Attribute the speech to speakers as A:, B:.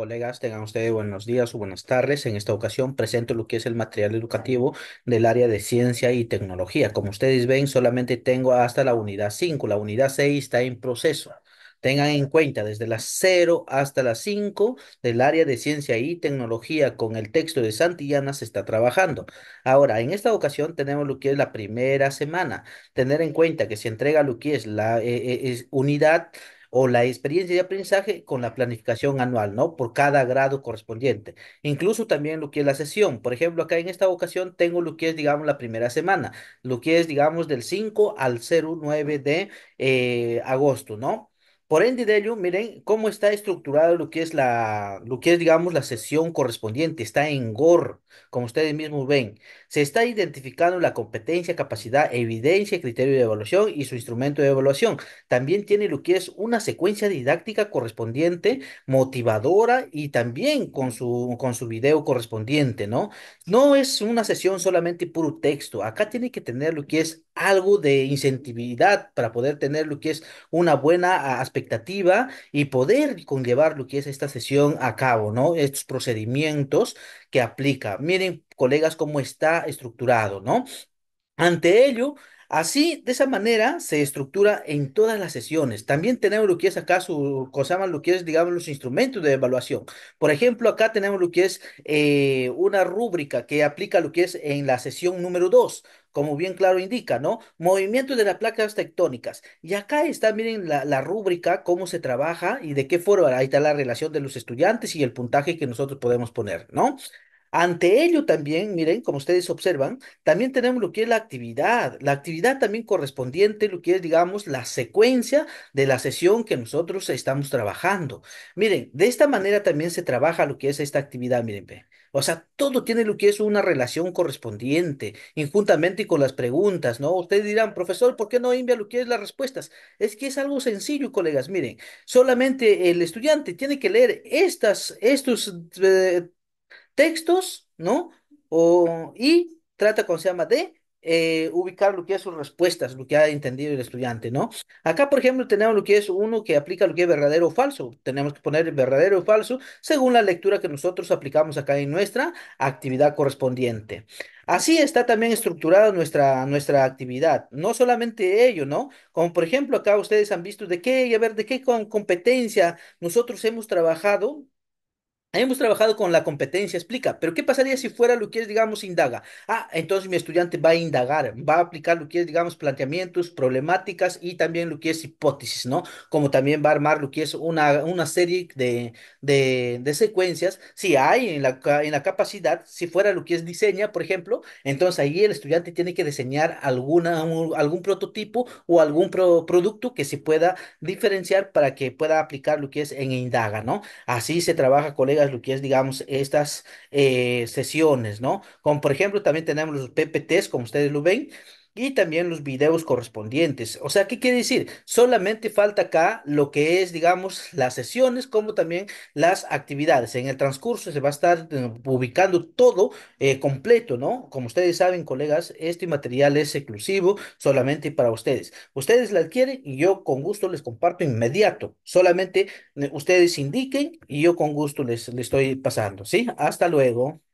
A: Colegas, tengan ustedes buenos días o buenas tardes. En esta ocasión presento lo que es el material educativo del área de ciencia y tecnología. Como ustedes ven, solamente tengo hasta la unidad 5. La unidad 6 está en proceso. Tengan en cuenta desde las 0 hasta las 5 del área de ciencia y tecnología con el texto de Santillana se está trabajando. Ahora, en esta ocasión tenemos lo que es la primera semana. Tener en cuenta que se entrega lo que es la eh, eh, unidad o la experiencia de aprendizaje con la planificación anual, ¿no? Por cada grado correspondiente. Incluso también lo que es la sesión. Por ejemplo, acá en esta ocasión tengo lo que es, digamos, la primera semana, lo que es, digamos, del 5 al 09 de eh, agosto, ¿no? Por ende de ello, miren cómo está estructurado lo que es la, lo que es, digamos, la sesión correspondiente. Está en GOR como ustedes mismos ven. Se está identificando la competencia, capacidad, evidencia, criterio de evaluación y su instrumento de evaluación. También tiene lo que es una secuencia didáctica correspondiente, motivadora y también con su, con su video correspondiente, ¿no? No es una sesión solamente puro texto. Acá tiene que tener lo que es algo de incentividad para poder tener lo que es una buena expectativa y poder conllevar lo que es esta sesión a cabo, ¿no? Estos procedimientos que aplica miren, colegas, cómo está estructurado, ¿no? Ante ello, Así, de esa manera, se estructura en todas las sesiones. También tenemos lo que es acá, su, cosa lo que es, digamos, los instrumentos de evaluación. Por ejemplo, acá tenemos lo que es eh, una rúbrica que aplica lo que es en la sesión número 2 como bien claro indica, ¿no? movimiento de las placas tectónicas. Y acá está, miren, la, la, rúbrica, cómo se trabaja y de qué forma. Ahí está la relación de los estudiantes y el puntaje que nosotros podemos poner, ¿no? Ante ello también, miren, como ustedes observan, también tenemos lo que es la actividad, la actividad también correspondiente, lo que es, digamos, la secuencia de la sesión que nosotros estamos trabajando. Miren, de esta manera también se trabaja lo que es esta actividad, miren, O sea, todo tiene lo que es una relación correspondiente, conjuntamente con las preguntas, ¿no? Ustedes dirán, profesor, ¿por qué no envía lo que es las respuestas? Es que es algo sencillo, colegas, miren, solamente el estudiante tiene que leer estas, estos... Eh, textos, ¿no? O, y trata, con se llama, de eh, ubicar lo que es respuestas, lo que ha entendido el estudiante, ¿no? Acá, por ejemplo, tenemos lo que es uno que aplica lo que es verdadero o falso. Tenemos que poner verdadero o falso según la lectura que nosotros aplicamos acá en nuestra actividad correspondiente. Así está también estructurada nuestra, nuestra actividad. No solamente ello, ¿no? Como por ejemplo acá ustedes han visto de qué, a ver, de qué con competencia nosotros hemos trabajado Hemos trabajado con la competencia, explica, pero ¿qué pasaría si fuera lo que es, digamos, indaga? Ah, entonces mi estudiante va a indagar, va a aplicar lo que es, digamos, planteamientos, problemáticas y también lo que es hipótesis, ¿no? Como también va a armar lo que es una, una serie de, de, de secuencias. Si hay en la, en la capacidad, si fuera lo que es diseña, por ejemplo, entonces ahí el estudiante tiene que diseñar alguna, algún prototipo o algún producto que se pueda diferenciar para que pueda aplicar lo que es en indaga, ¿no? Así se trabaja, colega lo que es, digamos, estas eh, sesiones, ¿no? Como por ejemplo, también tenemos los PPTs, como ustedes lo ven, y también los videos correspondientes. O sea, ¿qué quiere decir? Solamente falta acá lo que es, digamos, las sesiones como también las actividades. En el transcurso se va a estar eh, ubicando todo eh, completo, ¿no? Como ustedes saben, colegas, este material es exclusivo solamente para ustedes. Ustedes la adquieren y yo con gusto les comparto inmediato. Solamente eh, ustedes indiquen y yo con gusto les, les estoy pasando, ¿sí? Hasta luego.